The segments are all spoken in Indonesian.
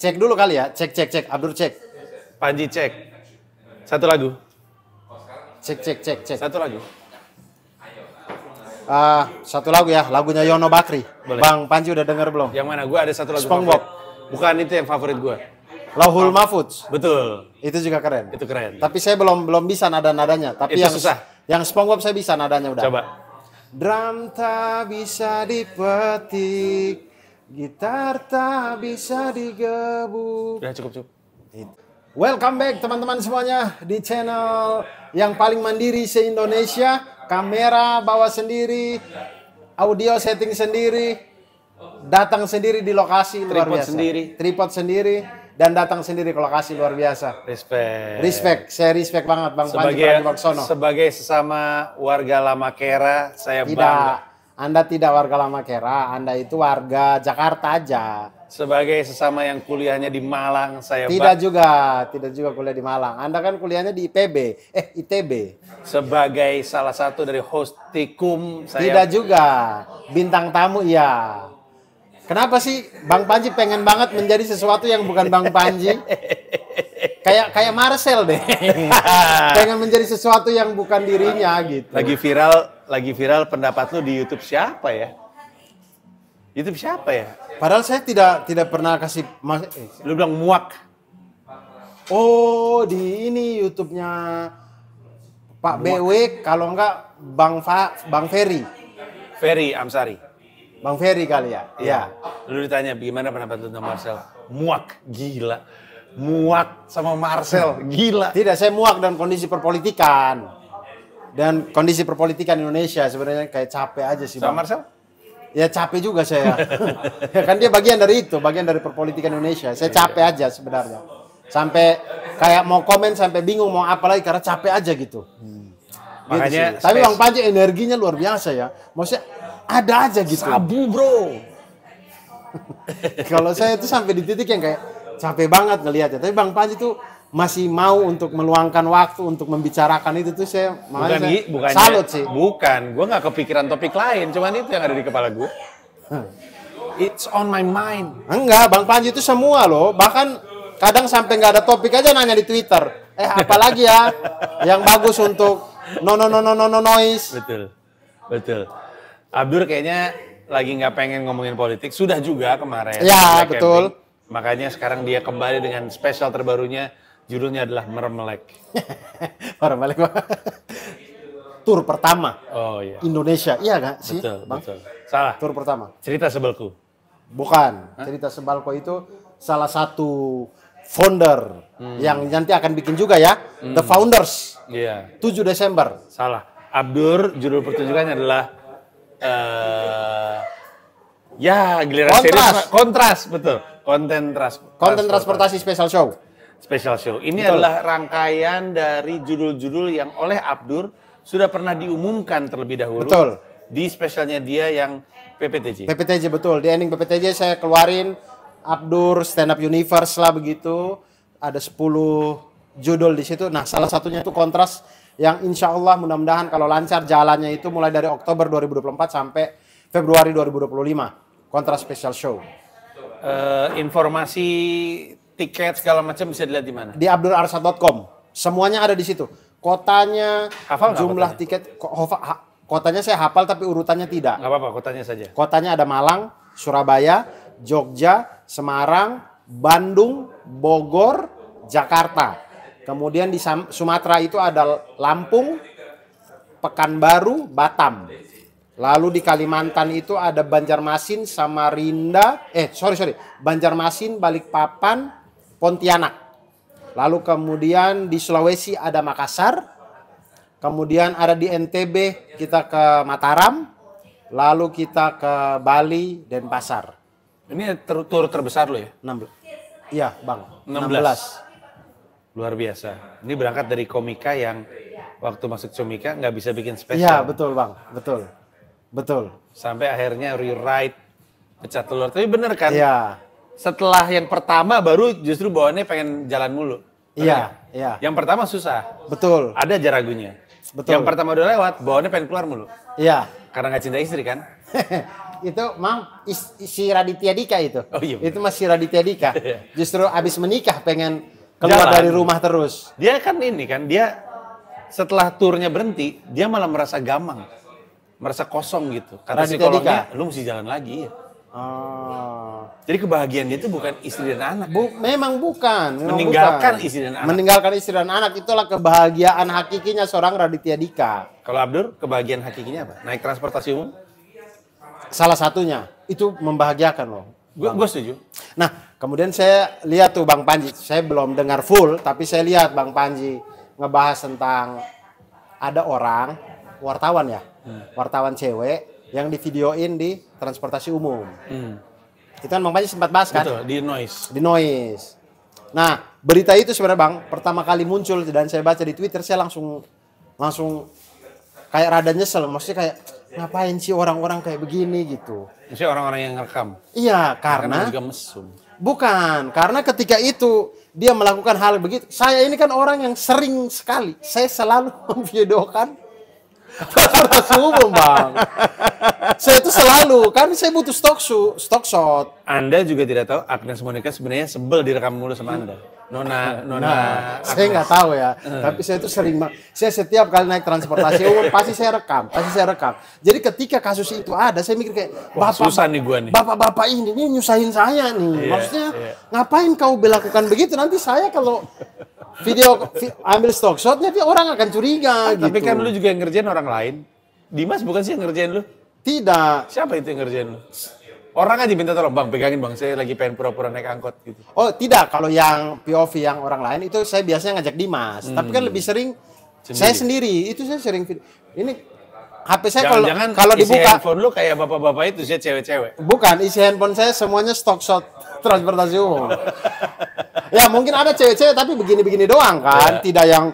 Cek dulu kali ya. Cek, cek, cek. Abdur cek. Panji cek. Satu lagu. Cek, cek, cek, cek. Satu lagu. Uh, satu lagu ya, lagunya Yono Bakri. Boleh. Bang Panji udah denger belum? Yang mana? Gue ada satu lagu SpongeBob. Bukan itu yang favorit gue. Lahul Mahfudz. Betul. Itu juga keren. Itu keren. Tapi saya belum belum bisa nada-nadanya. Tapi itu yang susah. Yang SpongeBob saya bisa nadanya udah. Coba. Drum tak bisa dipetik Gitar tak bisa digebuk. Ya cukup cukup. Welcome back teman-teman semuanya di channel yang paling mandiri se-Indonesia. Kamera bawa sendiri, audio setting sendiri, datang sendiri di lokasi Tripod biasa. sendiri. Tripod sendiri dan datang sendiri ke lokasi luar biasa. Respect. Respect. Saya respect banget Bang sebagai, Panji Pragiwaksono. Sebagai sesama warga lama Kera, saya Tidak. bangga anda tidak warga Lama Lamakera, Anda itu warga Jakarta aja. Sebagai sesama yang kuliahnya di Malang, saya Tidak juga, tidak juga kuliah di Malang. Anda kan kuliahnya di IPB, eh ITB. Sebagai salah satu dari hostikum saya Tidak juga, bintang tamu ya. Kenapa sih Bang Panji pengen banget menjadi sesuatu yang bukan Bang Panji? kayak kayak Marcel deh. pengen menjadi sesuatu yang bukan dirinya gitu. Lagi viral lagi viral pendapat lu di YouTube siapa ya? YouTube siapa ya? Padahal saya tidak tidak pernah kasih mas eh, lu bilang muak. Oh, di ini YouTube-nya Pak muak. BW kalau enggak Bang Fa, Bang Ferry. Ferry Amsari. Bang Ferry kali ya? Iya. Ya. Lu ditanya gimana pendapat lu tentang Marcel? Muak, gila. Muak sama Marcel, gila. Tidak, saya muak dengan kondisi perpolitikan dan kondisi perpolitikan Indonesia sebenarnya kayak capek aja sih. Bang Marcel? Ya capek juga saya. ya kan dia bagian dari itu, bagian dari perpolitikan Indonesia. Saya iya, iya. capek aja sebenarnya. Sampai kayak mau komen sampai bingung mau apa lagi karena capek aja gitu. Hmm. Makanya gitu Tapi Bang Panji energinya luar biasa ya. Maksudnya ada aja gitu. Sabu, Bro. Kalau saya itu sampai di titik yang kayak capek banget ngelihatnya. Tapi Bang Panji tuh masih mau untuk meluangkan waktu untuk membicarakan itu tuh saya bukan, saya bukan salut sih bukan gue nggak kepikiran topik lain cuman itu yang ada di kepala gue hmm. it's on my mind enggak bang Panji itu semua loh bahkan kadang sampai nggak ada topik aja nanya di Twitter eh apalagi ya yang bagus untuk no no no no no no noise betul betul Abdur kayaknya lagi nggak pengen ngomongin politik sudah juga kemarin ya betul camping. Makanya sekarang dia kembali dengan spesial terbarunya Judulnya adalah Mermelek. Mermelek, Tur pertama. Oh iya. Indonesia, iya nggak sih? Betul, bang? betul. Salah. Tur pertama. Cerita Sebelku. Bukan. Hah? Cerita Sebelku itu salah satu founder hmm. yang nanti akan bikin juga ya. Hmm. The Founders. Iya. Yeah. 7 Desember. Salah. Abdur judul pertunjukannya adalah uh, ya giliran kontras. Series, kontras betul. Konten tras konten transportasi special show. Special Show. Ini Betul. adalah rangkaian dari judul-judul yang oleh Abdur sudah pernah diumumkan terlebih dahulu. Betul. Di spesialnya dia yang PPTJ. PPTJ betul. Di ending PPTJ saya keluarin Abdur Stand Up Universe lah begitu. Ada 10 judul di situ. Nah, salah satunya itu kontras yang insya Allah mudah-mudahan kalau lancar jalannya itu mulai dari Oktober 2024 sampai Februari 2025. Kontras Special Show. Uh, informasi tiket segala macam bisa dilihat di mana? Di abdularsad.com. Semuanya ada di situ. Kotanya, Hafal jumlah kotanya? tiket, kotanya saya hafal tapi urutannya tidak. Gak apa-apa, kotanya saja. Kotanya ada Malang, Surabaya, Jogja, Semarang, Bandung, Bogor, Jakarta. Kemudian di Sumatera itu ada Lampung, Pekanbaru, Batam. Lalu di Kalimantan itu ada Banjarmasin, Samarinda, eh sorry sorry, Banjarmasin, Balikpapan, Pontianak. Lalu kemudian di Sulawesi ada Makassar. Kemudian ada di NTB kita ke Mataram. Lalu kita ke Bali dan Pasar. Ini tur, tur terbesar lo ya? 16. Iya, Bang. 16. 16. Luar biasa. Ini berangkat dari komika yang waktu masuk komika nggak bisa bikin spesial. Iya, betul, Bang. Betul. Betul. Sampai akhirnya rewrite pecah telur. Tapi bener kan? Iya setelah yang pertama baru justru bawaannya pengen jalan mulu. Iya, iya. Yang pertama susah. Betul. Ada ragunya. Betul. Yang pertama udah lewat, bawaannya pengen keluar mulu. Iya. Karena nggak cinta istri kan? itu mam is, si Raditya Dika itu. Oh iya. Itu masih Raditya Dika. Iya. Justru abis menikah pengen keluar Jalan. dari rumah terus. Dia kan ini kan, dia setelah turnya berhenti, dia malah merasa gamang. Merasa kosong gitu. Kata Raditya psikolognya, Dika. lu mesti jalan lagi. Ya. Oh. Jadi kebahagiaan dia itu bukan istri dan anak. Bu, memang bukan. Memang Meninggalkan bukan. istri dan anak. Meninggalkan istri dan anak itulah kebahagiaan hakikinya seorang Raditya Dika. Kalau Abdur, kebahagiaan hakikinya apa? Naik transportasi umum? Salah satunya. Itu membahagiakan loh. Gue setuju. Nah, kemudian saya lihat tuh Bang Panji. Saya belum dengar full, tapi saya lihat Bang Panji ngebahas tentang ada orang wartawan ya, hmm. wartawan cewek yang divideoin di transportasi umum. Hmm kita kan Bang Panji sempat bahas kan? Betul, di noise. Di noise. Nah, berita itu sebenarnya Bang, pertama kali muncul dan saya baca di Twitter, saya langsung langsung kayak rada nyesel. Maksudnya kayak, ngapain sih orang-orang kayak begini gitu. Maksudnya orang-orang yang rekam? Iya, karena... juga mesum. Bukan, karena ketika itu dia melakukan hal begitu. Saya ini kan orang yang sering sekali, saya selalu memvideokan transportasi umum bang. saya itu selalu, kan saya butuh stok su, stok shot. Anda juga tidak tahu Agnes Monica sebenarnya sebel direkam mulu sama Anda. Nona, Nona. Nah, saya nggak tahu ya, hmm. tapi saya itu sering, saya setiap kali naik transportasi umum oh, pasti saya rekam, pasti saya rekam. Jadi ketika kasus itu ada, saya mikir kayak Wah, bapak, susah nih gua nih. Bapak-bapak ini, ini nyusahin saya nih. Yeah, Maksudnya yeah. ngapain kau berlakukan begitu? Nanti saya kalau video vi, ambil stock shot nanti orang akan curiga gitu. Tapi kan gitu. lu juga yang ngerjain orang lain. Dimas bukan sih yang ngerjain lu? Tidak. Siapa itu yang ngerjain lu? Orang aja minta tolong, Bang, pegangin Bang, saya lagi pengen pura-pura naik angkot gitu. Oh, tidak. Kalau yang POV yang orang lain itu saya biasanya ngajak Dimas. Hmm. Tapi kan hmm. lebih sering sendiri. saya sendiri. Itu saya sering video. Ini HP saya kalau kalau dibuka handphone lu kayak bapak-bapak itu sih cewek-cewek. Bukan, isi handphone saya semuanya stock shot transportasi umum ya mungkin ada cewek-cewek tapi begini-begini doang kan, yeah. tidak yang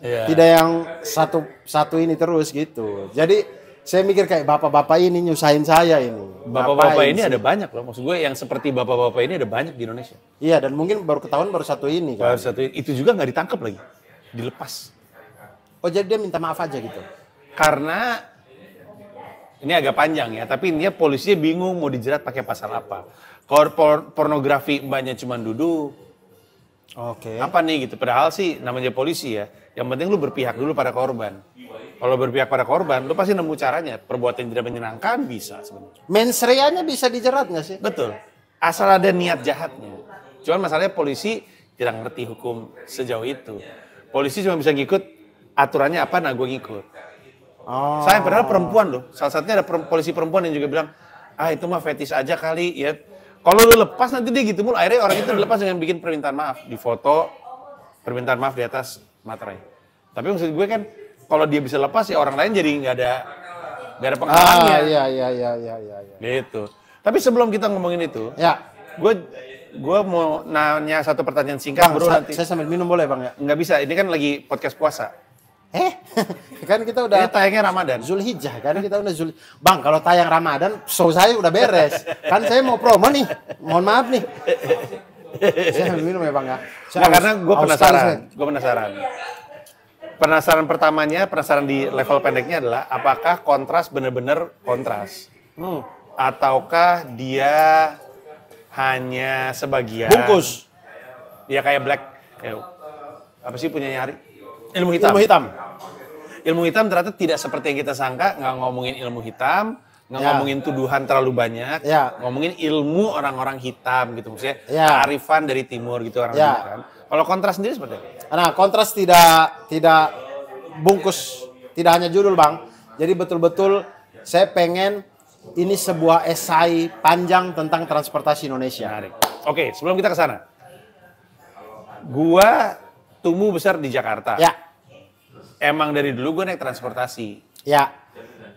yeah. tidak yang satu satu ini terus gitu. Jadi saya mikir kayak bapak-bapak ini nyusahin saya ini. Bapak-bapak ini sih? ada banyak loh. Maksud gue yang seperti bapak-bapak ini ada banyak di Indonesia. Iya dan mungkin baru ketahuan baru satu ini kan. Baru satu Itu juga nggak ditangkap lagi. Dilepas. Oh jadi dia minta maaf aja gitu? Karena ini agak panjang ya, tapi ini polisinya bingung mau dijerat pakai pasal apa. Kalau por pornografi mbaknya cuma duduk, Oke. Okay. Apa nih gitu? Padahal sih namanya polisi ya. Yang penting lu berpihak dulu pada korban. Kalau berpihak pada korban, lu pasti nemu caranya. Perbuatan yang tidak menyenangkan bisa sebenarnya. Mensreanya bisa dijerat nggak sih? Betul. Asal ada niat jahatnya. Cuman masalahnya polisi tidak ngerti hukum sejauh itu. Polisi cuma bisa ngikut aturannya apa, nah gue ngikut. Oh. Saya padahal perempuan loh. Salah satunya ada polisi perempuan yang juga bilang, ah itu mah fetis aja kali ya. Kalau lu lepas nanti dia gitu mulu. Akhirnya orang itu dilepas dengan bikin permintaan maaf di foto permintaan maaf di atas materai. Tapi maksud gue kan kalau dia bisa lepas ya orang lain jadi nggak ada nggak ada pengalamannya. Ah, iya iya iya iya iya. Ya. Gitu. Tapi sebelum kita ngomongin itu, ya. gue gue mau nanya satu pertanyaan singkat bang, bro nanti. Saya sambil minum boleh bang ya? Nggak bisa, ini kan lagi podcast puasa. Eh, kan kita udah Ini tayangnya Ramadan. Zulhijjah kan kita udah Zul Bang, kalau tayang Ramadan show saya udah beres. kan saya mau promo nih. Mohon maaf nih. saya minum ya, Bang ya. Nah, karena gue penasaran. Gue penasaran. Penasaran pertamanya, penasaran di level pendeknya adalah apakah kontras benar-benar kontras? Hmm. Ataukah dia hanya sebagian? Bungkus. Ya kayak black. Kayak, apa sih punya nyari? ilmu hitam. Ilmu hitam. Ilmu hitam ternyata tidak seperti yang kita sangka, nggak ngomongin ilmu hitam, nggak ya. ngomongin tuduhan terlalu banyak, ya. ngomongin ilmu orang-orang hitam gitu maksudnya, ya. kearifan dari timur gitu orang ya. kan. Kalau kontras sendiri seperti apa? Nah, kontras tidak tidak bungkus, tidak hanya judul bang. Jadi betul-betul saya pengen ini sebuah esai panjang tentang transportasi Indonesia. Menarik. Oke, sebelum kita ke sana, gua tumbuh besar di Jakarta. Ya. Emang dari dulu gue naik transportasi. Ya.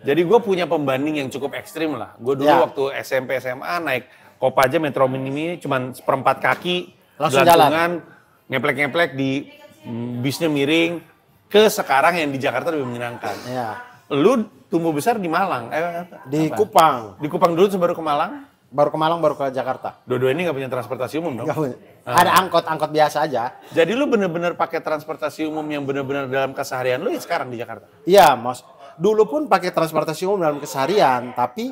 Jadi gue punya pembanding yang cukup ekstrim lah. Gue dulu ya. waktu SMP SMA naik aja Metro Mini cuma seperempat kaki, langsung jalan, ngeplek-ngeplek di mm, bisnya miring. Ke sekarang yang di Jakarta lebih menyenangkan. Ya. Lu tumbuh besar di Malang, eh, di apa? Kupang. Di Kupang dulu baru ke Malang. Baru ke Malang, baru ke Jakarta. Dua-dua ini nggak punya transportasi umum dong? Gak punya. Ah. Ada angkot, angkot biasa aja. Jadi lu bener-bener pakai transportasi umum yang bener-bener dalam keseharian lu ya sekarang di Jakarta? Iya, mas. Dulu pun pakai transportasi umum dalam keseharian, tapi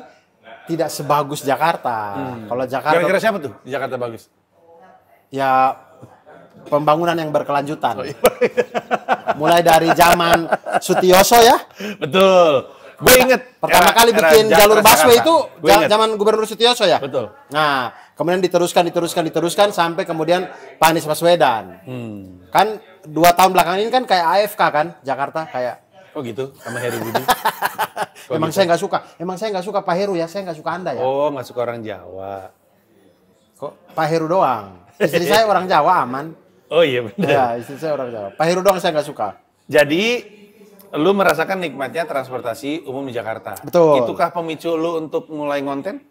tidak sebagus Jakarta. Hmm. Kalau Jakarta. Kira-kira siapa tuh di Jakarta bagus? Ya pembangunan yang berkelanjutan. Oh, iya. Mulai dari zaman Sutioso ya. Betul. Gue inget. Pertama era, kali bikin era jalur busway itu zaman Gubernur Sutioso ya. Betul. Nah, kemudian diteruskan, diteruskan, diteruskan sampai kemudian Pak Anies Baswedan. Hmm. Kan dua tahun belakangan ini kan kayak AFK kan Jakarta kayak. Oh gitu, sama Heru Budi. Emang gitu? saya nggak suka. Emang saya nggak suka Pak Heru ya. Saya nggak suka Anda ya. Oh, nggak suka orang Jawa. Kok Pak Heru doang? Istri saya orang Jawa aman. Oh iya benar. Ya, istri saya orang Jawa. Pak Heru doang saya nggak suka. Jadi Lu merasakan nikmatnya transportasi umum di Jakarta. Betul. Itukah pemicu lu untuk mulai konten?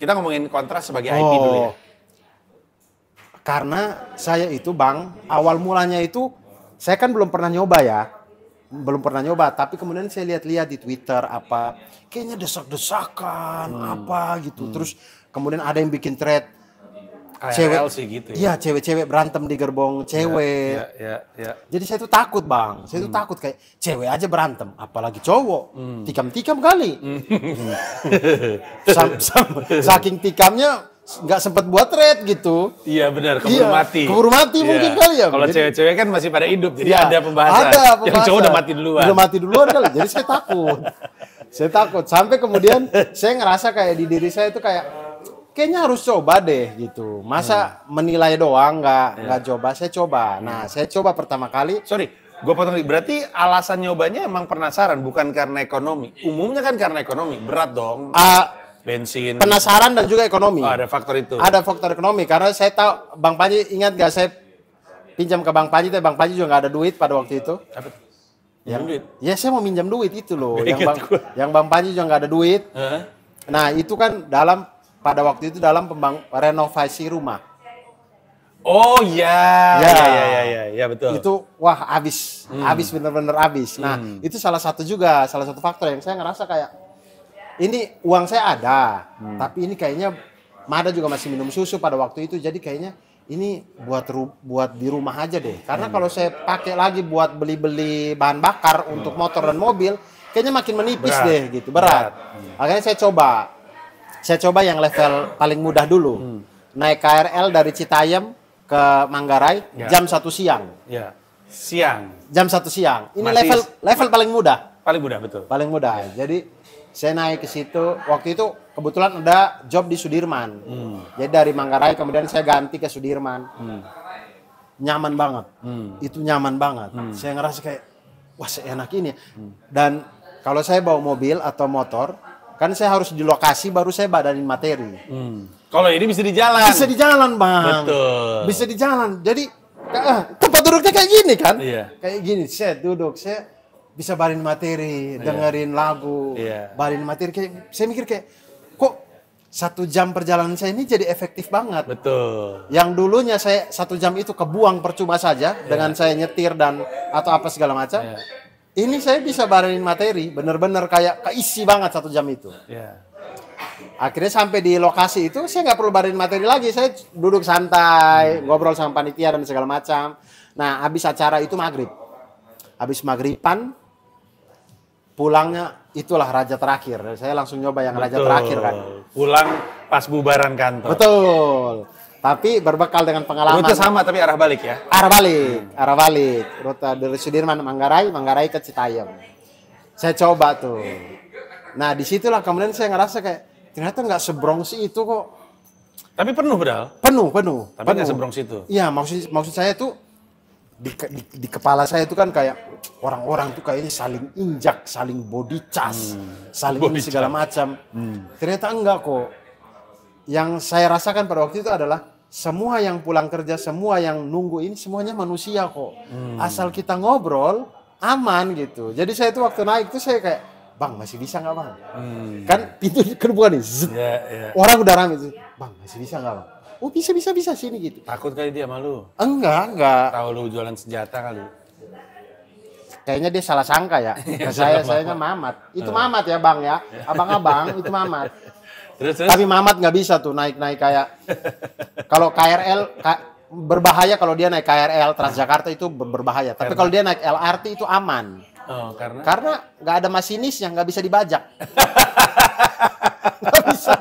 Kita ngomongin kontras sebagai oh. IP dulu ya. Karena saya itu bang, awal mulanya itu saya kan belum pernah nyoba ya. Belum pernah nyoba, tapi kemudian saya lihat-lihat di Twitter apa kayaknya desak-desakan hmm. apa gitu. Hmm. Terus kemudian ada yang bikin thread cewek sih gitu ya. Iya, cewek-cewek berantem di gerbong iya, cewek. Ya, ya, ya, ya. Jadi saya tuh takut, Bang. Saya hmm. tuh takut kayak cewek aja berantem, apalagi cowok. tikam hmm. Tikam-tikam kali. Hmm. sam, saking tikamnya nggak sempat buat red gitu. Iya benar, keburu iya, mati. Keburu mati iya. mungkin kali ya. Kalau cewek-cewek kan masih pada hidup, jadi iya, ada pembahasan. Ada pembahasan. Yang cowok udah mati duluan. Udah mati duluan kali, jadi saya takut. saya takut. Sampai kemudian saya ngerasa kayak di diri saya itu kayak kayaknya harus coba deh gitu. Masa hmm. menilai doang nggak yeah. nggak coba? Saya coba. Nah, iya. saya coba pertama kali. Sorry, gue potong. Berarti alasan nyobanya emang penasaran, bukan karena ekonomi. Umumnya kan karena ekonomi, berat dong. Uh, bensin. Penasaran dan juga ekonomi. Oh, ada faktor itu. Ada faktor ekonomi karena saya tahu Bang Panji ingat gak saya pinjam ke Bang Panji, tapi Bang Panji juga gak ada duit pada waktu itu. Apa? duit. Ya saya mau minjam duit itu loh. yang bang, yang Bang Panji juga gak ada duit. Uh -huh. Nah itu kan dalam pada waktu itu dalam pembang renovasi rumah. Oh iya. Ya ya ya ya ya betul. Itu wah habis, hmm. habis bener-bener habis. Nah, hmm. itu salah satu juga, salah satu faktor yang saya ngerasa kayak ini uang saya ada, hmm. tapi ini kayaknya Mada juga masih minum susu pada waktu itu. Jadi kayaknya ini buat ru buat di rumah aja deh. Karena hmm. kalau saya pakai lagi buat beli-beli bahan bakar hmm. untuk motor dan mobil, kayaknya makin menipis berat. deh gitu, berat. berat. Hmm. Akhirnya saya coba saya coba yang level paling mudah dulu. Hmm. Naik KRL dari Citayam ke Manggarai ya. jam satu siang. Ya. Siang. Jam satu siang. Ini Masih, level level paling mudah. Paling mudah betul. Paling mudah. Ya. Jadi saya naik ke situ. Waktu itu kebetulan ada job di Sudirman. Hmm. Jadi dari Manggarai kemudian saya ganti ke Sudirman. Hmm. Nyaman banget. Hmm. Itu nyaman banget. Hmm. Saya ngerasa kayak wah enak ini. Hmm. Dan kalau saya bawa mobil atau motor, Kan saya harus di lokasi baru saya badanin materi. Hmm. Kalau ini bisa di jalan. Bisa di jalan, Bang. Betul. Bisa di jalan. Jadi eh, eh, tempat duduknya kayak gini kan? Iya. Kayak gini, saya duduk, saya bisa barin materi, iya. dengerin lagu, iya. barin materi kayak saya mikir kayak kok satu jam perjalanan saya ini jadi efektif banget. Betul. Yang dulunya saya satu jam itu kebuang percuma saja yeah. dengan saya nyetir dan atau apa segala macam. Yeah. Ini saya bisa barengin materi, bener-bener kayak keisi banget satu jam itu. Yeah. Akhirnya sampai di lokasi itu saya nggak perlu barengin materi lagi, saya duduk santai, mm. ngobrol sama panitia dan segala macam. Nah, habis acara itu maghrib. Habis maghriban, pulangnya itulah raja terakhir. Saya langsung nyoba yang Betul. raja terakhir kan. Pulang pas bubaran kantor. Betul tapi berbekal dengan pengalaman. Rute sama tapi arah balik ya? Arah balik, hmm. arah balik. Rute dari Sudirman Manggarai, Manggarai ke Citayam. Saya coba tuh. Nah disitulah kemudian saya ngerasa kayak ternyata nggak sebrongsi itu kok. Tapi penuh padahal? Penuh, penuh. Tapi nggak sebrongsi itu? Iya, maksud, maksud saya tuh di, di, di kepala saya itu kan kayak orang-orang tuh kayaknya saling injak, saling body cas, hmm. saling body segala macam. Hmm. Ternyata enggak kok. Yang saya rasakan pada waktu itu adalah semua yang pulang kerja, semua yang nunggu ini semuanya manusia kok. Hmm. Asal kita ngobrol aman gitu. Jadi saya itu waktu naik tuh saya kayak Bang masih bisa nggak bang? Hmm. Kan pintu kebuka nih, Yeah, yeah. Ya. orang udah ramai. tuh. Bang masih bisa nggak bang? Oh bisa bisa bisa sini gitu. Takut kali dia malu? Enggak enggak. Tahu lu jualan senjata kali? Kayaknya dia salah sangka ya. Iya, saya saya sayanya mamat. Itu eh. mamat ya bang ya. Abang-abang itu mamat. Terus, terus. Tapi Mamat nggak bisa tuh naik-naik kayak kalau KRL berbahaya kalau dia naik KRL Transjakarta itu berbahaya. Tapi kalau dia naik LRT itu aman. Oh, karena karena nggak ada yang nggak bisa dibajak. nggak bisa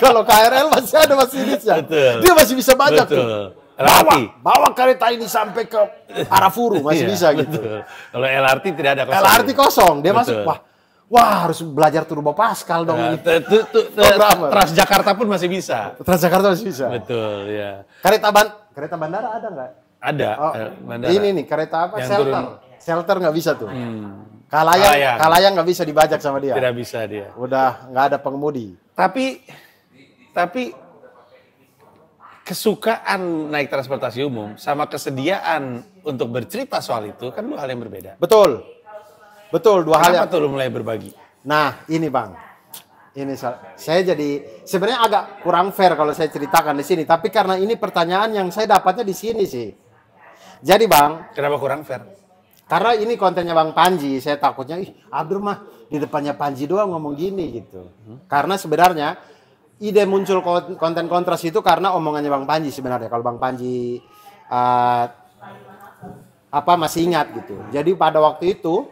Kalau KRL masih ada masinisnya, ya dia masih bisa bajak Betul. tuh. Bawa, bawa kereta ini sampai ke Arafuru masih iya, bisa gitu. betul. gitu. Kalau LRT tidak ada kosong. LRT kosong, dia betul. masuk. Wah, Wah harus belajar turbo Pascal dong. Nah, Trans Jakarta pun masih bisa. Jakarta masih bisa. Betul ya. Kereta ban kereta bandara ada nggak? Ada. Oh, eh, ini nih kereta apa? shelter. Shelter nggak bisa tuh. Hmm. Kalayang, kalayang, kalayang nggak bisa dibajak sama dia. Tidak bisa dia. Udah nggak ada pengemudi. Tapi, tapi kesukaan naik transportasi umum sama kesediaan untuk bercerita soal itu kan dua hal yang berbeda. Betul. Betul, dua Kenapa hal yang... tuh mulai berbagi? Nah, ini Bang. Ini saya jadi sebenarnya agak kurang fair kalau saya ceritakan di sini, tapi karena ini pertanyaan yang saya dapatnya di sini sih. Jadi Bang, kenapa kurang fair? Karena ini kontennya Bang Panji, saya takutnya ih Abdur mah di depannya Panji doang ngomong gini gitu. Hmm. Karena sebenarnya ide muncul konten kontras itu karena omongannya Bang Panji sebenarnya. Kalau Bang Panji uh, apa masih ingat gitu. Jadi pada waktu itu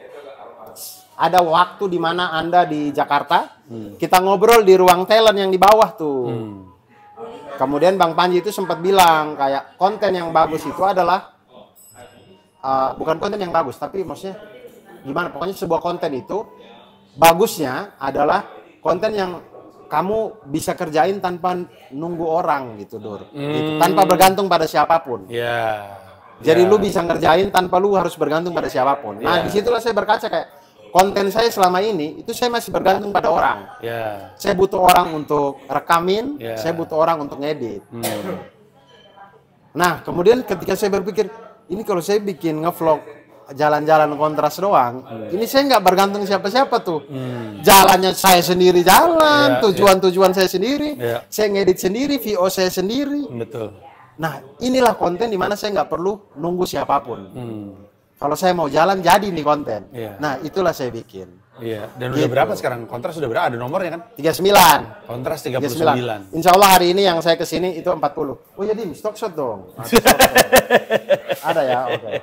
ada waktu di mana Anda di Jakarta, hmm. kita ngobrol di ruang talent yang di bawah tuh. Hmm. Kemudian Bang Panji itu sempat bilang kayak konten yang bagus itu adalah uh, bukan konten yang bagus, tapi maksudnya gimana? Pokoknya sebuah konten itu bagusnya adalah konten yang kamu bisa kerjain tanpa nunggu orang gitu, Dur. Gitu. Hmm. Gitu. Tanpa bergantung pada siapapun. Iya. Yeah. Jadi yeah. lu bisa ngerjain tanpa lu harus bergantung pada siapapun. Nah, yeah. disitulah saya berkaca kayak konten saya selama ini itu saya masih bergantung pada orang. Yeah. Saya butuh orang untuk rekamin, yeah. saya butuh orang untuk ngedit. Hmm. Nah, kemudian ketika saya berpikir, ini kalau saya bikin ngevlog jalan-jalan kontras doang, hmm. ini saya nggak bergantung siapa-siapa tuh. Hmm. Jalannya saya sendiri jalan, ya, ya. tujuan-tujuan yeah, saya sendiri, ya. saya ngedit sendiri, VO saya sendiri. Betul. Nah, inilah konten di mana saya nggak perlu nunggu siapapun. Hmm kalau saya mau jalan jadi nih konten. Yeah. Nah, itulah saya bikin. Iya, dan gitu. udah berapa sekarang? Kontras sudah berapa? Ada nomornya kan? 39. Kontras 39. 39. Insya Allah hari ini yang saya kesini itu 40. Oh ya Dim, stock shot dong. Ada ya, oke.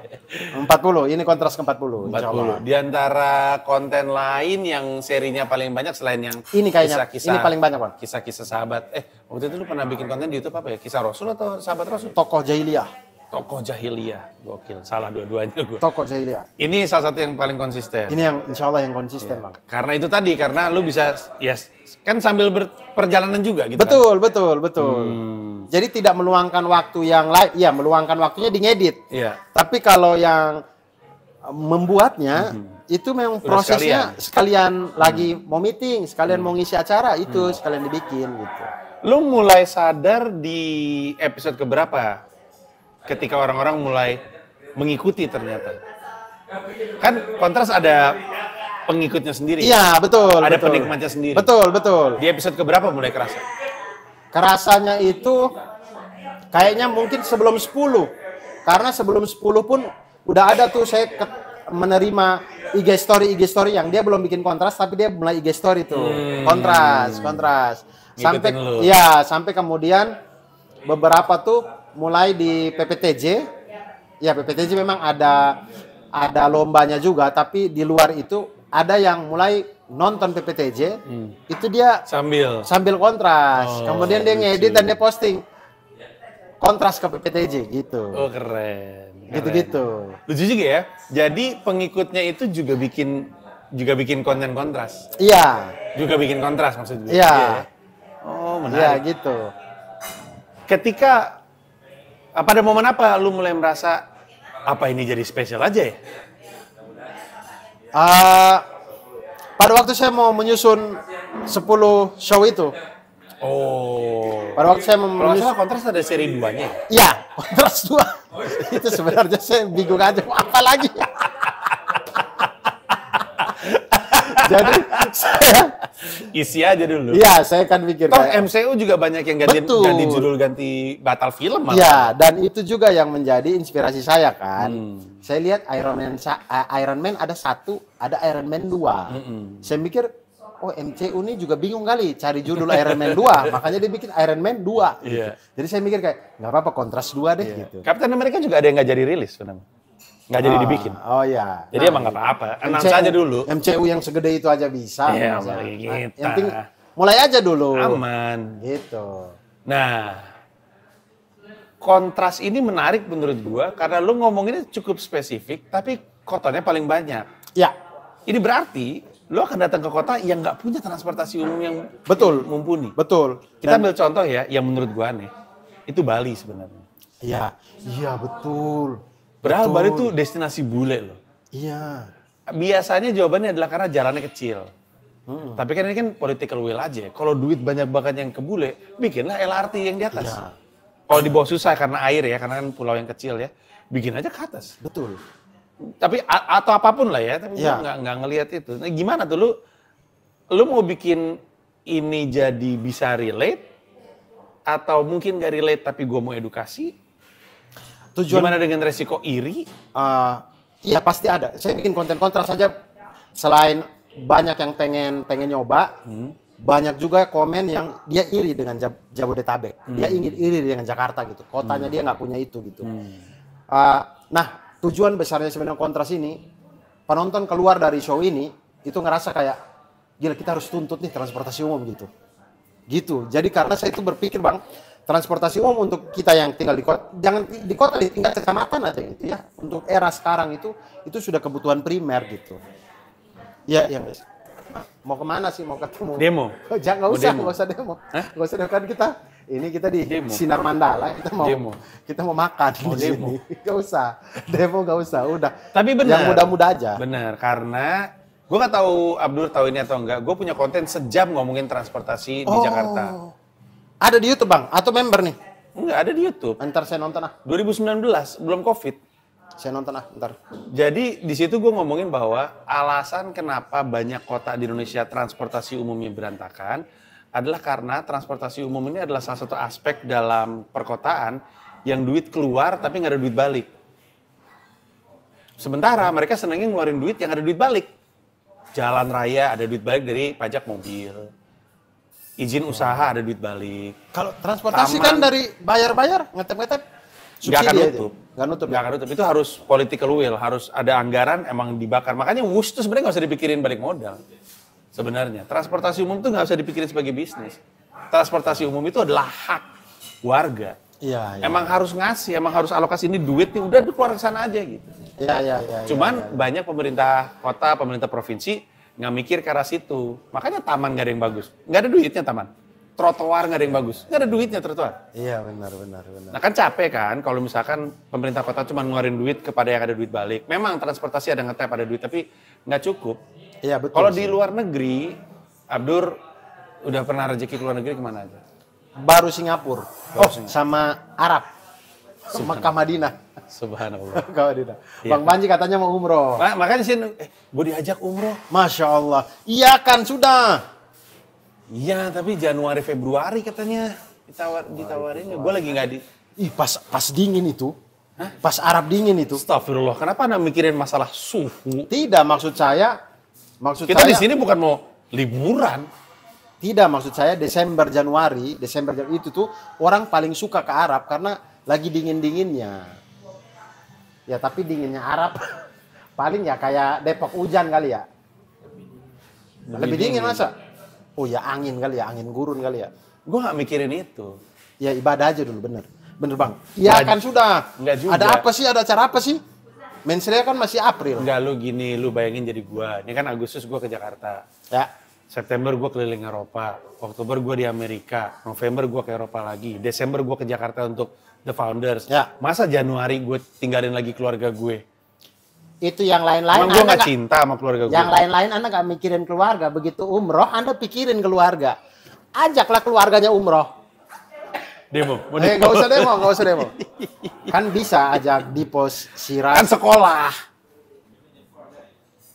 Okay. 40, ini kontras ke 40, 40. Insya Allah. Di antara konten lain yang serinya paling banyak selain yang ini kayaknya, kisah, kisah, ini paling banyak Pak. Kisah-kisah sahabat. Eh, waktu itu lu pernah bikin konten di Youtube apa ya? Kisah Rasul atau sahabat Rasul? Tokoh Jahiliyah. Tokoh jahiliyah, gokil. Salah dua-duanya gue. Tokoh jahiliyah. Ini salah satu yang paling konsisten. Ini yang insya Allah yang konsisten, iya. Bang. Karena itu tadi, karena lu bisa, yes, kan sambil berperjalanan juga gitu kan. Betul, kan? betul, betul. Hmm. Jadi tidak meluangkan waktu yang lain, ya meluangkan waktunya di ngedit. Iya. Tapi kalau yang membuatnya, hmm itu memang Udah prosesnya sekalian, sekalian hmm. lagi mau meeting, sekalian hmm. mau ngisi acara itu hmm. sekalian dibikin gitu. Lu mulai sadar di episode keberapa ketika orang-orang mulai mengikuti ternyata. Kan kontras ada pengikutnya sendiri. Iya, betul. Ada betul. penikmatnya sendiri. Betul, betul. Di episode keberapa mulai kerasa? Kerasanya itu kayaknya mungkin sebelum 10. Karena sebelum 10 pun udah ada tuh saya ke, menerima IG story IG story yang dia belum bikin kontras tapi dia mulai IG story tuh. Hmm. Kontras, kontras. Sampai ya, sampai kemudian beberapa tuh mulai di PPTJ ya PPTJ memang ada ada lombanya juga tapi di luar itu ada yang mulai nonton PPTJ hmm. itu dia sambil sambil kontras oh, kemudian dia ngedit dan dia posting kontras ke PPTJ gitu oh keren gitu-gitu lucu juga ya jadi pengikutnya itu juga bikin juga bikin konten kontras iya juga bikin kontras maksudnya. iya, iya. Ya? oh menarik iya gitu ketika pada momen apa lu mulai merasa apa ini jadi spesial aja ya? Uh, pada waktu saya mau menyusun 10 show itu. Oh. Pada waktu saya mau menyusun kontras ada seri 2-nya. Iya, kontras dua. itu sebenarnya saya bingung aja apa lagi. Jadi saya isi aja dulu. Iya, saya kan pikir Toh, kayak, MCU juga banyak yang ganti betul. ganti judul ganti batal film Iya, dan itu juga yang menjadi inspirasi saya kan. Hmm. Saya lihat Iron Man eh, Iron Man ada satu, ada Iron Man dua. Hmm. Saya mikir oh MCU ini juga bingung kali cari judul Iron Man 2, makanya dia bikin Iron Man 2. Iya. Jadi saya mikir kayak nggak apa-apa kontras dua deh iya. gitu. Captain America juga ada yang nggak jadi rilis sebenarnya nggak jadi ah, dibikin. Oh ya Jadi nah, emang nggak apa-apa. Announce aja dulu. MCU yang segede itu aja bisa. Iya, apalagi kita. Nah, yang penting mulai aja dulu. Aman. Gitu. Nah, kontras ini menarik menurut gua karena lu ini cukup spesifik tapi kotanya paling banyak. Ya. Ini berarti lo akan datang ke kota yang nggak punya transportasi umum yang betul mumpuni. Betul. Kita ambil contoh ya, yang menurut gua aneh, itu Bali sebenarnya. Iya, iya betul. Padahal Bali itu destinasi bule loh. Iya. Biasanya jawabannya adalah karena jalannya kecil. Hmm. Tapi kan ini kan political will aja. Kalau duit banyak banget yang ke bule, bikinlah LRT yang di atas. Iya. Kalau di bawah susah karena air ya, karena kan pulau yang kecil ya. Bikin aja ke atas. Betul. Tapi atau apapun lah ya, tapi ya. nggak nggak ngelihat itu. Nah, gimana tuh lu lu mau bikin ini jadi bisa relate atau mungkin gak relate tapi gue mau edukasi Tujuan, Gimana dengan resiko iri? Uh, ya pasti ada. Saya bikin konten kontras saja. Selain banyak yang pengen pengen nyoba, hmm. banyak juga komen yang dia iri dengan Jab Jabodetabek. Hmm. Dia ingin iri dengan Jakarta gitu. Kotanya hmm. dia nggak punya itu gitu. Hmm. Uh, nah tujuan besarnya sebenarnya kontras ini penonton keluar dari show ini itu ngerasa kayak gila kita harus tuntut nih transportasi umum gitu gitu. Jadi karena saya itu berpikir bang, transportasi umum untuk kita yang tinggal di kota jangan di kota di tingkat kecamatan aja gitu ya untuk era sekarang itu itu sudah kebutuhan primer gitu ya ya mau kemana sih mau ketemu demo jangan nggak usah nggak usah demo nggak usah demo kan kita ini kita di demo. sinar mandala kita mau demo. kita mau makan mau di demo nggak usah demo nggak usah udah tapi benar yang mudah-mudah aja benar karena gue nggak tahu Abdul tahu ini atau enggak gue punya konten sejam ngomongin transportasi oh. di Jakarta ada di YouTube bang? Atau member nih? Enggak, ada di YouTube. Ntar saya nonton ah. 2019, belum COVID. Saya nonton ah, ntar. Jadi di situ gue ngomongin bahwa alasan kenapa banyak kota di Indonesia transportasi umumnya berantakan adalah karena transportasi umum ini adalah salah satu aspek dalam perkotaan yang duit keluar tapi nggak ada duit balik. Sementara mereka senangnya ngeluarin duit yang ada duit balik. Jalan raya ada duit balik dari pajak mobil izin usaha ada duit balik. Kalau transportasi kan Taman, kan dari bayar-bayar, ngetep-ngetep. Nggak akan nutup. Nggak nutup. Nggak ya? akan nutup. Itu harus political will, harus ada anggaran emang dibakar. Makanya wush itu sebenarnya nggak usah dipikirin balik modal. Sebenarnya. Transportasi umum itu nggak usah dipikirin sebagai bisnis. Transportasi umum itu adalah hak warga. Iya, ya. Emang harus ngasih, emang harus alokasi ini duit nih udah keluar ke sana aja gitu. Iya, iya, iya. iya Cuman ya, ya. banyak pemerintah kota, pemerintah provinsi nggak mikir ke arah situ. Makanya taman nggak ada yang bagus. Nggak ada duitnya taman. Trotoar nggak ada yang bagus. Nggak ada duitnya trotoar. Iya benar benar benar. Nah kan capek kan kalau misalkan pemerintah kota cuma ngeluarin duit kepada yang ada duit balik. Memang transportasi ada ngetep ada duit tapi nggak cukup. Iya betul. Kalau di luar negeri, Abdur udah pernah rezeki ke luar negeri kemana aja? Baru Singapura. oh, Singapura. sama Arab. Mekah Madinah. Subhanallah. Madinah. Iya, Bang Panji katanya mau umroh. Nah, makanya sih, eh, gue diajak umroh. Masya Allah. Iya kan sudah. Iya, tapi Januari Februari katanya ditawar ditawarin. Gue lagi gak di. Ih, pas pas dingin itu. Hah? Pas Arab dingin itu. Astagfirullah. Kenapa anda mikirin masalah suhu? Tidak, maksud saya maksud Kita saya, di sini bukan mau liburan. Tidak, maksud saya Desember Januari, Desember Januari itu tuh orang paling suka ke Arab karena lagi dingin dinginnya ya tapi dinginnya Arab paling ya kayak Depok hujan kali ya lebih, lebih dingin, dingin masa oh ya angin kali ya angin gurun kali ya gue nggak mikirin itu ya ibadah aja dulu bener bener bang iya kan sudah enggak juga. ada apa sih ada acara apa sih mensrea kan masih April enggak lu gini lu bayangin jadi gua ini kan Agustus gua ke Jakarta ya September gue keliling Eropa, Oktober gue di Amerika, November gue ke Eropa lagi, Desember gue ke Jakarta untuk The Founders. Ya. Masa Januari gue tinggalin lagi keluarga gue? Itu yang lain-lain. Emang gue gak cinta sama keluarga yang gue? Yang lain-lain anda gak mikirin keluarga. Begitu umroh, anda pikirin keluarga. Ajaklah keluarganya umroh. Demo. Eh, mau demo. Eh, gak usah demo, gak usah demo. kan bisa ajak di pos sirat. Kan sekolah.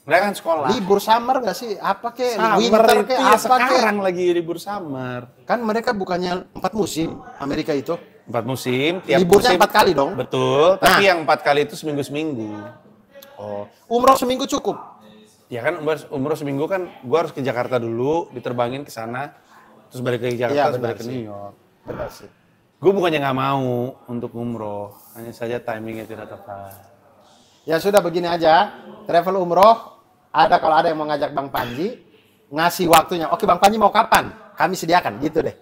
Mereka kan sekolah. Libur summer gak sih? Apa ke? Summer winter ya ke? Apa sekarang ke? lagi libur summer. Kan mereka bukannya empat musim Amerika itu. Empat musim. Tiap Liburnya musim, empat kali dong. Betul. Nah. Tapi yang empat kali itu seminggu seminggu. Oh. Umroh seminggu cukup. Ya kan umroh, umroh seminggu kan gue harus ke Jakarta dulu, diterbangin ke sana, terus balik ke Jakarta, ya, terus balik ke New York. Benar sih. Gue bukannya nggak mau untuk umroh, hanya saja timingnya tidak tepat. Ya sudah begini aja, travel umroh ada kalau ada yang mau ngajak Bang Panji, ngasih waktunya. Oke Bang Panji mau kapan? Kami sediakan gitu deh.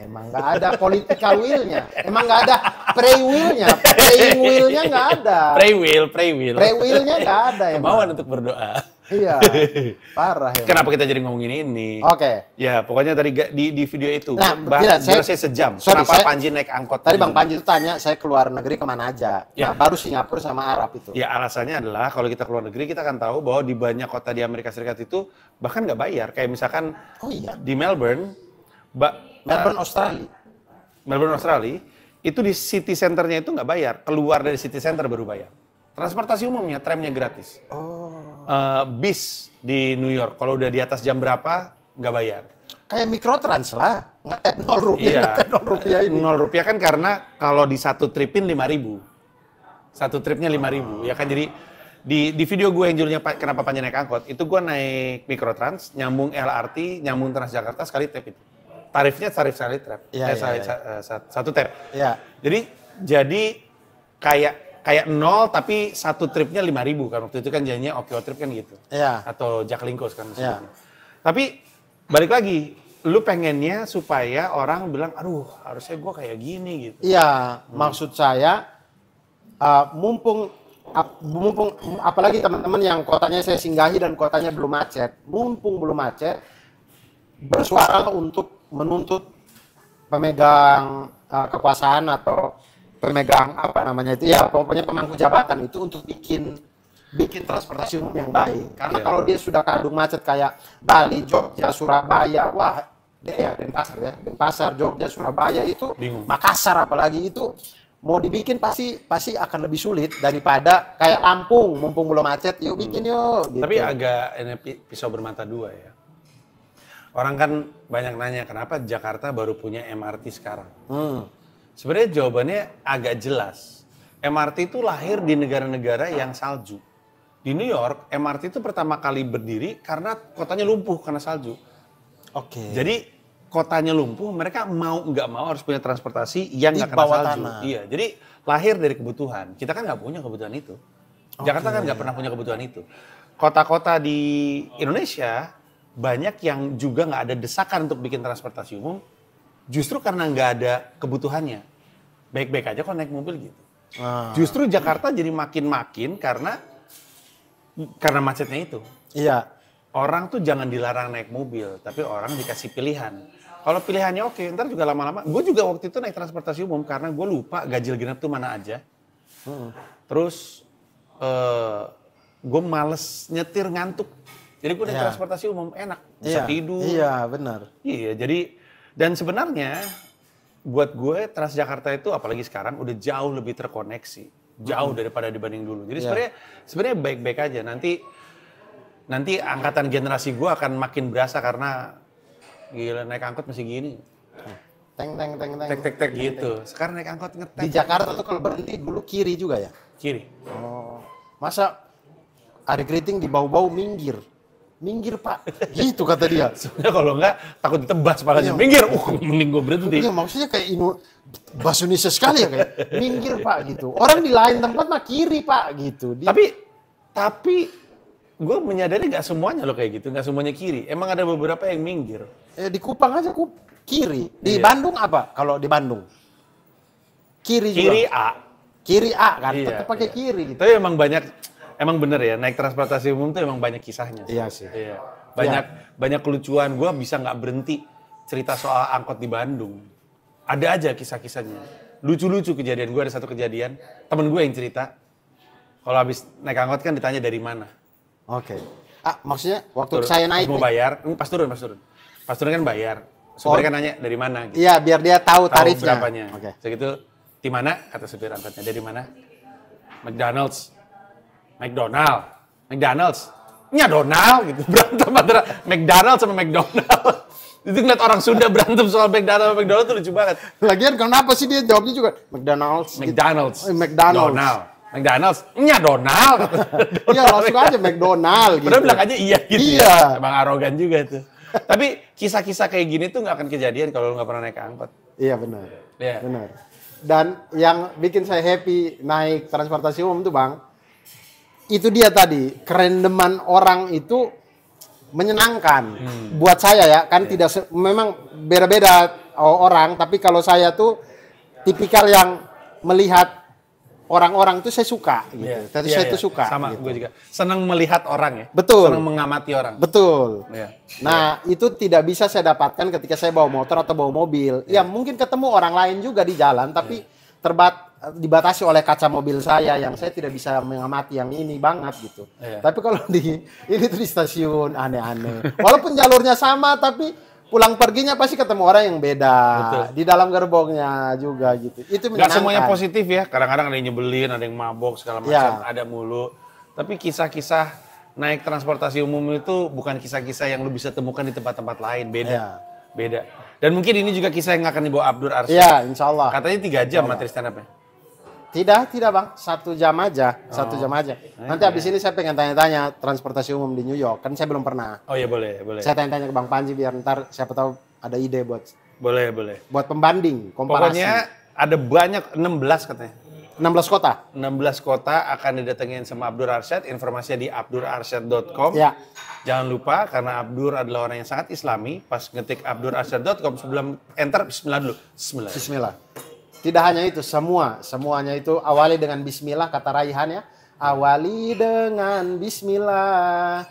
Emang nggak ada political will-nya. Emang nggak ada pray will-nya. Praying will-nya nggak ada. Pray will, pray will. Pray will-nya nggak ada ya. Kemauan untuk berdoa. Iya. Parah emang. Kenapa kita jadi ngomongin ini? Oke. Okay. Ya, pokoknya tadi di, di video itu nah, bahas, tidak, saya, saya sejam. Sorry, Kenapa saya, Panji naik angkot? Tadi gitu? Bang Panji itu tanya saya keluar negeri kemana aja. Ya. Nah, baru Singapura sama Arab itu. Ya, alasannya adalah kalau kita keluar negeri kita akan tahu bahwa di banyak kota di Amerika Serikat itu bahkan nggak bayar. Kayak misalkan oh, iya. di Melbourne, ba Melbourne Australia. Melbourne Australia itu di city centernya itu nggak bayar, keluar dari city center baru bayar. Transportasi umumnya, tramnya gratis. Oh. Uh, bis di New York, kalau udah di atas jam berapa nggak bayar. Kayak mikrotrans lah, nol rupiah, iya. nol rupiah ini. Nol rupiah kan karena kalau di satu tripin lima ribu, satu tripnya lima ribu, oh. ya kan jadi di, di video gue yang judulnya kenapa panjang naik angkot itu gue naik mikrotrans nyambung LRT nyambung Transjakarta sekali tap itu tarifnya tarif iya, eh, iya, iya. eh, satu trap. Ya, eh, ya, ya. satu trap. Ya. Jadi jadi kayak kayak nol tapi satu tripnya lima ribu kan waktu itu kan janjinya oke trip kan gitu. ya. Atau lingkos kan Ya. Tapi balik lagi lu pengennya supaya orang bilang aduh harusnya gua kayak gini gitu. Iya, hmm. maksud saya uh, mumpung uh, mumpung apalagi teman-teman yang kotanya saya singgahi dan kotanya belum macet, mumpung belum macet bersuara untuk menuntut pemegang uh, kekuasaan atau pemegang apa namanya itu ya pokoknya pemangku jabatan itu untuk bikin bikin transportasi umum yang baik karena yeah. kalau dia sudah kandung macet kayak Bali, Jogja, Surabaya, wah ya Denpasar ya Denpasar, Jogja, Surabaya itu Bingung. Makassar apalagi itu mau dibikin pasti pasti akan lebih sulit daripada kayak Lampung mumpung belum macet yuk bikin hmm. yuk gitu. tapi agak ini pisau bermata dua ya Orang kan banyak nanya kenapa Jakarta baru punya MRT sekarang. Hmm. Sebenarnya jawabannya agak jelas. MRT itu lahir di negara-negara yang salju. Di New York, MRT itu pertama kali berdiri karena kotanya lumpuh karena salju. Oke. Okay. Jadi kotanya lumpuh, mereka mau nggak mau harus punya transportasi yang nggak kena salju. Tanah. Iya, jadi lahir dari kebutuhan. Kita kan nggak punya kebutuhan itu. Okay. Jakarta kan nggak pernah punya kebutuhan itu. Kota-kota di Indonesia banyak yang juga nggak ada desakan untuk bikin transportasi umum, justru karena nggak ada kebutuhannya. Baik-baik aja kok naik mobil gitu. Ah. Justru Jakarta jadi makin-makin karena karena macetnya itu. Iya. Orang tuh jangan dilarang naik mobil, tapi orang dikasih pilihan. Kalau pilihannya oke, okay, ntar juga lama-lama. Gue juga waktu itu naik transportasi umum karena gue lupa ganjil genap tuh mana aja. Hmm. Terus uh, eh, gue males nyetir ngantuk jadi gue naik yeah. Iya. transportasi umum enak, bisa yeah. tidur. Iya, yeah, benar. Iya, jadi dan sebenarnya buat gue Transjakarta itu apalagi sekarang udah jauh lebih terkoneksi, jauh hmm. daripada dibanding dulu. Jadi yeah. sebenarnya sebenarnya baik-baik aja. Nanti nanti angkatan generasi gue akan makin berasa karena gila naik angkot masih gini. Teng teng teng teng. Tek tek tek gitu. Sekarang naik angkot ngeteng. Di Jakarta tuh kalau berhenti dulu kiri juga ya? Kiri. Oh. Masa ada greeting di bau-bau minggir minggir pak gitu kata dia sebenarnya kalau enggak takut ditebas palanya iya. minggir uh mending gue berhenti iya maksudnya kayak inu bahasa sekali ya kayak minggir pak gitu orang di lain tempat mah kiri pak gitu dia... tapi tapi gue menyadari nggak semuanya lo kayak gitu nggak semuanya kiri emang ada beberapa yang minggir eh, di Kupang aja ku kiri di iya. Bandung apa kalau di Bandung kiri kiri A kiri A kan iya, tetap pakai iya. kiri gitu tapi emang banyak emang bener ya naik transportasi umum tuh emang banyak kisahnya. Iya sih. Iya. Banyak ya. banyak kelucuan. Gua bisa nggak berhenti cerita soal angkot di Bandung. Ada aja kisah-kisahnya. Lucu-lucu kejadian Gua ada satu kejadian temen gue yang cerita. Kalau habis naik angkot kan ditanya dari mana. Oke. Okay. Ah maksudnya waktu turun, saya naik mau bayar, hmm, pas turun pas turun. Pas turun kan bayar. Supir kan nanya dari mana. Gitu. Iya biar dia tahu, tahu tarifnya. Tahu berapanya. Oke. Okay. Segitu di mana kata supir angkotnya dari mana? McDonald's McDonald, McDonald's, nya Donald gitu berantem antara McDonald sama McDonald. Itu ngeliat orang Sunda berantem soal McDonald sama McDonald tuh lucu banget. Lagian kenapa sih dia jawabnya juga McDonald's? McDonald's. Gitu. McDonald's. Donald. McDonald's, iya Donald. Iya langsung aja McDonald gitu. Padahal bilang aja iya gitu ya. iya. ya. Emang arogan juga itu. Tapi kisah-kisah kayak gini tuh nggak akan kejadian kalau lu nggak pernah naik angkot. Iya benar. Iya. Yeah. Benar. Dan yang bikin saya happy naik transportasi umum tuh Bang, itu dia tadi kerendeman orang itu menyenangkan hmm. buat saya ya kan yeah. tidak memang beda-beda oh, orang tapi kalau saya tuh tipikal yang melihat orang-orang itu saya suka gitu. Yeah. Tapi yeah, saya itu iya. yeah. suka. Sama gitu. gue juga. Senang melihat orang ya. Betul. Senang mengamati orang. Betul. Yeah. Nah, yeah. itu tidak bisa saya dapatkan ketika saya bawa motor atau bawa mobil. Yeah. Ya iya. mungkin ketemu orang lain juga di jalan tapi yeah. terbat dibatasi oleh kaca mobil saya yang saya tidak bisa mengamati yang ini banget gitu. Iya. Tapi kalau di ini tuh di stasiun aneh-aneh. Walaupun jalurnya sama tapi pulang perginya pasti ketemu orang yang beda Betul. di dalam gerbongnya juga gitu. Itu Gak semuanya positif ya. Kadang-kadang ada yang nyebelin, ada yang mabok segala iya. macam, ya. ada mulu. Tapi kisah-kisah naik transportasi umum itu bukan kisah-kisah yang lu bisa temukan di tempat-tempat lain, beda. Ya. Beda. Dan mungkin ini juga kisah yang akan dibawa Abdur Arsyad. Iya, insya Allah. Katanya tiga jam iya. materi stand up-nya. Tidak, tidak bang. Satu jam aja, oh. satu jam aja. Nah, Nanti okay. abis iya. ini saya pengen tanya-tanya transportasi umum di New York. Kan saya belum pernah. Oh iya boleh, boleh. Saya tanya-tanya ke Bang Panji biar ntar siapa tahu ada ide buat. Boleh, boleh. Buat pembanding, komparasi. Pokoknya ada banyak 16 katanya. 16 kota. 16 kota akan didatengin sama Abdur Arsyad. Informasinya di abdurarsyad.com. Ya. Jangan lupa karena Abdur adalah orang yang sangat islami. Pas ngetik abdurarsyad.com sebelum enter bismillah dulu. Bismillah. Bismillah. Tidak hanya itu, semua, semuanya itu awali dengan bismillah kata Raihan ya. Awali dengan bismillah.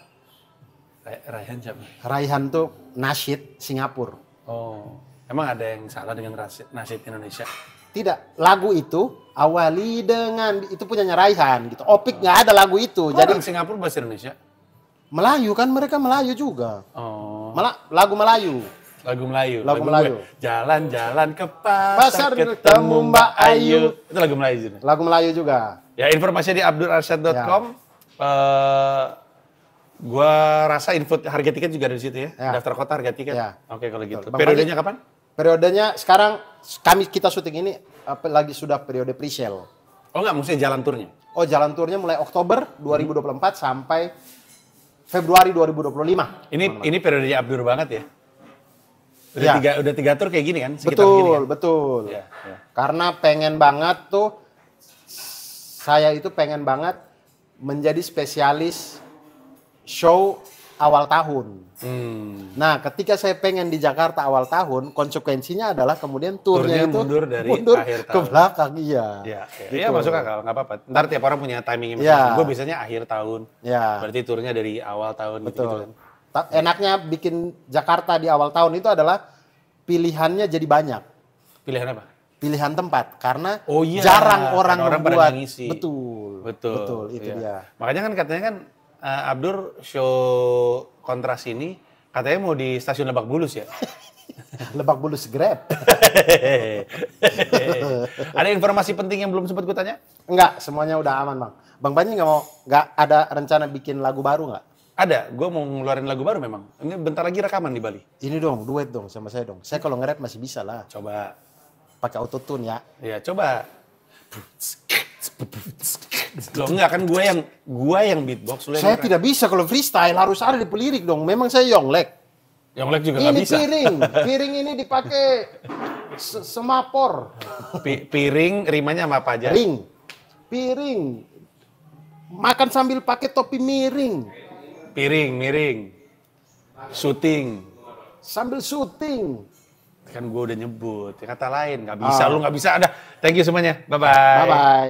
Raihan siapa? Raihan tuh nasyid Singapura. Oh. Emang ada yang salah dengan nasyid Indonesia? Tidak, lagu itu awali dengan itu punya Raihan gitu. Opik nggak oh. ada lagu itu. Kok jadi Singapura bahasa Indonesia. Melayu kan mereka Melayu juga. Oh. Malah lagu Melayu. Lagu Melayu. Lagu, lagu Melayu. Jalan-jalan ke pasar, pasar ketemu Mbak Ayu. Ayu. Itu lagu Melayu juga. Lagu Melayu juga. Ya informasinya di abdurarsyad.com. Ya. Uh, gua rasa info harga tiket juga ada di situ ya. ya. Daftar kota harga tiket. Ya. Oke kalau gitu. Bang Periodenya kapan? Periodenya sekarang kami kita syuting ini apa, lagi sudah periode pre-sale. Oh enggak, maksudnya jalan turnya? Oh jalan turnya mulai Oktober 2024 hmm. sampai Februari 2025. Ini Teman ini periodenya Abdur banget ya. Udah, ya. tiga, udah tiga tur kayak gini kan? betul, gini kan? betul. Ya, ya. Karena pengen banget tuh, saya itu pengen banget menjadi spesialis show awal tahun. Hmm. Nah, ketika saya pengen di Jakarta awal tahun, konsekuensinya adalah kemudian turnya, turnya itu mundur dari mundur akhir tahun. ke belakang, iya. Iya, iya. Gitu. ya, masuk akal, nggak apa-apa. Ntar tiap orang punya timing iya Ya. Gue biasanya akhir tahun. Ya. Berarti turnya dari awal tahun. Gitu betul. Gitu, gitu kan enaknya bikin Jakarta di awal tahun itu adalah pilihannya jadi banyak. Pilihan apa? Pilihan tempat karena oh, iya. jarang orang, orang membuat. Ngisi. Betul. Betul. Betul, itu iya. dia. Makanya kan katanya kan uh, Abdur show kontras ini katanya mau di stasiun Lebak Bulus ya. Lebak Bulus Grab. ada informasi penting yang belum sempat gue tanya? Enggak, semuanya udah aman bang. Bang Banyi nggak mau, nggak ada rencana bikin lagu baru nggak? Ada, gue mau ngeluarin lagu baru memang. Ini bentar lagi rekaman di Bali. Ini dong, duet dong sama saya dong. Saya kalau ngeret masih bisa lah. Coba. Pakai autotune ya. Iya, coba. Lo enggak kan gue yang gue yang beatbox. Lu saya tidak bisa kalau freestyle harus ada di pelirik dong. Memang saya yonglek. Yonglek juga nggak bisa. Ini piring, piring ini dipakai semapor. piring rimanya sama apa aja? Ring. Piring. Makan sambil pakai topi miring. Piring, miring. Syuting. Sambil syuting. Kan gue udah nyebut. Ya kata lain, nggak bisa. Oh. Lu nggak bisa. Ada. Thank you semuanya. Bye-bye.